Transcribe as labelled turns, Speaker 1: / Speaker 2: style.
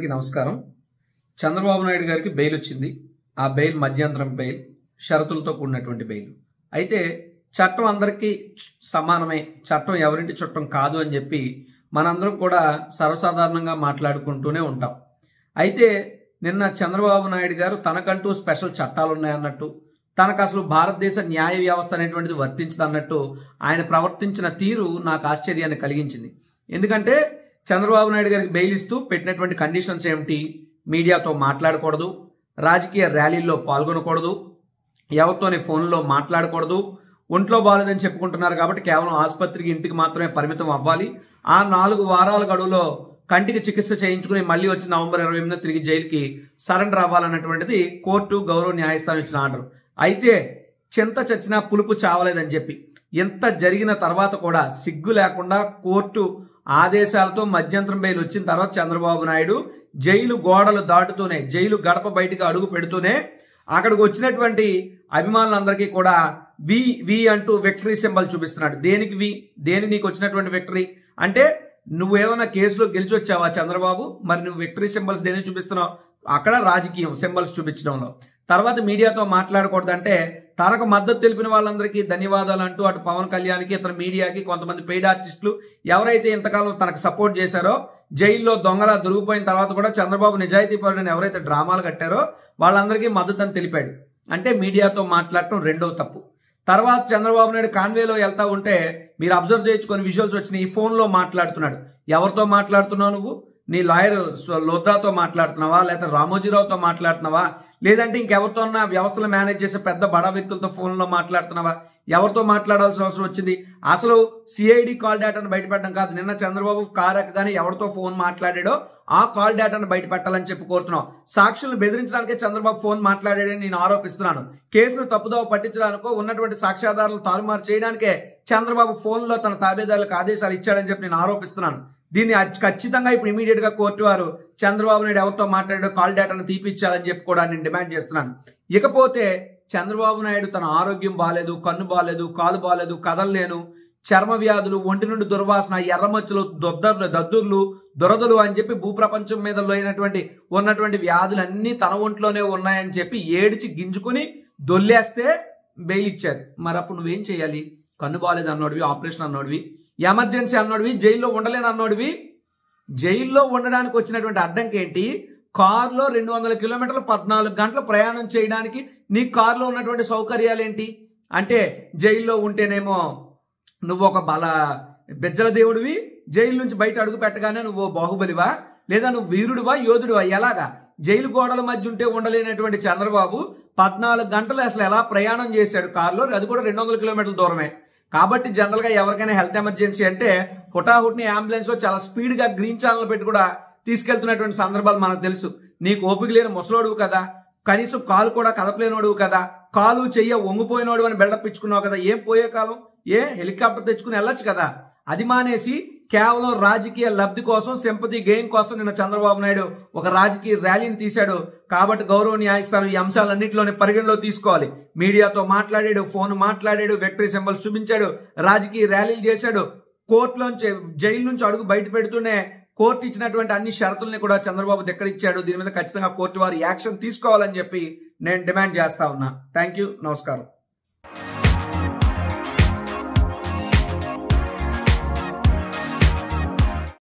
Speaker 1: అందరికీ నమస్కారం చంద్రబాబు నాయుడు గారికి బెయిల్ వచ్చింది ఆ బెయిల్ మధ్యంతరం బెయిల్ షరతులతో కూడినటువంటి బెయిల్ అయితే చట్టం అందరికీ సమానమే చట్టం ఎవరింటి చుట్టం కాదు అని చెప్పి మనందరం కూడా సర్వసాధారణంగా మాట్లాడుకుంటూనే ఉంటాం అయితే నిన్న చంద్రబాబు నాయుడు గారు తనకంటూ స్పెషల్ చట్టాలు ఉన్నాయన్నట్టు తనకు అసలు భారతదేశ న్యాయ వ్యవస్థ అనేటువంటిది వర్తించదన్నట్టు ఆయన ప్రవర్తించిన తీరు నాకు ఆశ్చర్యాన్ని కలిగించింది ఎందుకంటే చంద్రబాబు నాయుడు గారికి బెయిల్ ఇస్తూ పెట్టినటువంటి కండిషన్స్ ఏమిటి మీడియాతో మాట్లాడకూడదు రాజకీయ ర్యాలీల్లో పాల్గొనకూడదు ఎవరితోని ఫోన్లో మాట్లాడకూడదు ఒంట్లో బాగాలేదని చెప్పుకుంటున్నారు కాబట్టి కేవలం ఆసుపత్రికి ఇంటికి మాత్రమే పరిమితం అవ్వాలి ఆ నాలుగు వారాల గడువులో కంటికి చికిత్స చేయించుకుని మళ్ళీ వచ్చి నవంబర్ ఇరవై ఎనిమిదిన తిరిగి జైలుకి సరెండర్ అవ్వాలన్నటువంటిది కోర్టు గౌరవ న్యాయస్థానం ఇచ్చిన ఆర్డర్ అయితే చింత చచ్చినా పులుపు చావలేదని చెప్పి ఇంత జరిగిన తర్వాత కూడా సిగ్గు లేకుండా కోర్టు ఆదేశాలతో మధ్యంతరం బెయిల్ వచ్చిన తర్వాత చంద్రబాబు నాయుడు జైలు గోడలు దాటుతూనే జైలు గడప బయటకు అడుగు పెడుతూనే అక్కడికి వచ్చినటువంటి అభిమానులందరికీ కూడా వి వి అంటూ విక్టరీ సింబల్ చూపిస్తున్నాడు దేనికి వి దేని నీకు వచ్చినటువంటి విక్టరీ అంటే నువ్వేమైనా కేసులో గెలిచి వచ్చావా చంద్రబాబు మరి నువ్వు విక్టరీ సింబల్స్ దేని చూపిస్తున్నావు అక్కడ రాజకీయం సింబల్స్ చూపించడంలో తర్వాత మీడియాతో మాట్లాడకూడదంటే తనకు మద్దతు తెలిపిన వాళ్ళందరికీ ధన్యవాదాలు అంటూ అటు పవన్ కళ్యాణ్కి ఇతర మీడియాకి కొంతమంది పెయిడ్ ఆర్టిస్టులు ఎవరైతే ఇంతకాలం తనకు సపోర్ట్ చేశారో జైల్లో దొంగలా దొరికిపోయిన తర్వాత కూడా చంద్రబాబు నిజాయితీ పరుడని ఎవరైతే డ్రామాలు కట్టారో వాళ్ళందరికీ మద్దతు అని తెలిపాడు అంటే మీడియాతో మాట్లాడటం రెండో తప్పు తర్వాత చంద్రబాబు నాయుడు కాన్వేలో వెళ్తా ఉంటే మీరు అబ్జర్వ్ చేయించుకొని విజువల్స్ వచ్చినాయి ఈ ఫోన్లో మాట్లాడుతున్నాడు ఎవరితో మాట్లాడుతున్నావు నువ్వు నీ లాయర్ లోద్దాతో మాట్లాడుతున్నావా లేదా రామోజీరావుతో మాట్లాడుతున్నావా లేదంటే ఇంకెవరితో ఉన్న వ్యవస్థలు మేనేజ్ చేసే పెద్ద బడా వ్యక్తులతో ఫోన్లో మాట్లాడుతున్నావా ఎవరితో మాట్లాడాల్సిన అవసరం వచ్చింది అసలు సిఐడి కాల్ డేటాను బయటపెట్టడం కాదు నిన్న చంద్రబాబు కార్ ఎక్కగానే ఎవరితో ఫోన్ మాట్లాడాడో ఆ కాల్ డేటాను బయటపెట్టాలని చెప్పి కోరుతున్నాం సాక్షులను బెదిరించడానికే చంద్రబాబు ఫోన్ మాట్లాడాడని నేను ఆరోపిస్తున్నాను కేసును తప్పుదోవ పట్టించడానికో ఉన్నటువంటి సాక్ష్యాధారాలు తారుమారు చేయడానికే చంద్రబాబు ఫోన్లో తన తాబేదారులకు ఆదేశాలు ఇచ్చాడని చెప్పి నేను ఆరోపిస్తున్నాను దీన్ని ఖచ్చితంగా ఇప్పుడు ఇమీడియట్గా కోర్టు వారు చంద్రబాబు నాయుడు ఎవరితో మాట్లాడాడు కాల్ డేటాను తీపిచ్చాలని చెప్పి కూడా నేను డిమాండ్ చేస్తున్నాను ఇకపోతే చంద్రబాబు నాయుడు తన ఆరోగ్యం బాగాలేదు కన్ను బాగాలేదు కాలు బాగాలేదు కదలలేను చర్మ వ్యాధులు ఒంటి నుండి దుర్వాసన ఎర్రమచ్చలు దొద్దర్లు దద్దుర్లు దురదలు అని చెప్పి భూప్రపంచం మీద లోయినటువంటి ఉన్నటువంటి వ్యాధులన్నీ తన ఒంట్లోనే ఉన్నాయని చెప్పి ఏడిచి గింజుకుని దొల్లేస్తే బెయిల్ ఇచ్చారు మరి అప్పుడు నువ్వేం చేయాలి కన్ను బాగాలేదు అన్నోడివి ఆపరేషన్ అన్నోడివి ఎమర్జెన్సీ అన్నోడివి జైల్లో ఉండలేని అన్నాడువి జైల్లో ఉండడానికి వచ్చినటువంటి అడ్డంకి ఏంటి కారులో రెండు వందల కిలోమీటర్లు పద్నాలుగు గంటలు ప్రయాణం చేయడానికి నీ కారులో ఉన్నటువంటి సౌకర్యాలు ఏంటి అంటే జైల్లో ఉంటేనేమో నువ్వు ఒక బల బిజ్జల దేవుడివి జైలు నుంచి బయట అడుగు పెట్టగానే నువ్వు బాహుబలివా లేదా నువ్వు వీరుడివా యోధుడివా ఎలాగా జైలు గోడల మధ్య ఉంటే ఉండలేనటువంటి చంద్రబాబు పద్నాలుగు గంటలు అసలు ఎలా ప్రయాణం చేశాడు కారులో అది కూడా రెండు వందల కిలోమీటర్ల దూరమే కాబట్టి జనరల్గా ఎవరికైనా హెల్త్ ఎమర్జెన్సీ అంటే హుటాహుటిని లో చాలా స్పీడ్గా గ్రీన్ ఛానల్ పెట్టి కూడా తీసుకెళ్తున్నటువంటి సందర్భాలు మనకు తెలుసు నీకు ఓపిక లేని ముసలోడువు కదా కనీసం కాలు కూడా కదపలేనోడువు కదా కాలు చెయ్య వంగిపోయినోడు అని బిల్డప్ ఇచ్చుకున్నావు కదా ఏం పోయే కాలం ఏ హెలికాప్టర్ తెచ్చుకుని వెళ్ళొచ్చు కదా అది మానేసి కేవలం రాజకీయ లబ్ధి కోసం సింపతి గెయిన్ కోసం నిన్న చంద్రబాబు నాయుడు ఒక రాజకీయ ర్యాలీని తీశాడు కాబట్టి గౌరవ న్యాయస్థానం ఈ అంశాలన్నింటిలోనే పరిగణలో తీసుకోవాలి మీడియాతో మాట్లాడాడు ఫోన్ మాట్లాడాడు వెక్టరీ సింబల్స్ చూపించాడు రాజకీయ ర్యాలీలు చేశాడు కోర్టులోంచి జైలు నుంచి అడుగు బయట పెడుతూనే కోర్టు ఇచ్చినటువంటి అన్ని షరతుల్ని కూడా చంద్రబాబు ధిక్కరిచ్చాడు దీని మీద ఖచ్చితంగా కోర్టు వారు యాక్షన్ తీసుకోవాలని చెప్పి నేను డిమాండ్ చేస్తా ఉన్నా థ్యాంక్ యూ నమస్కారం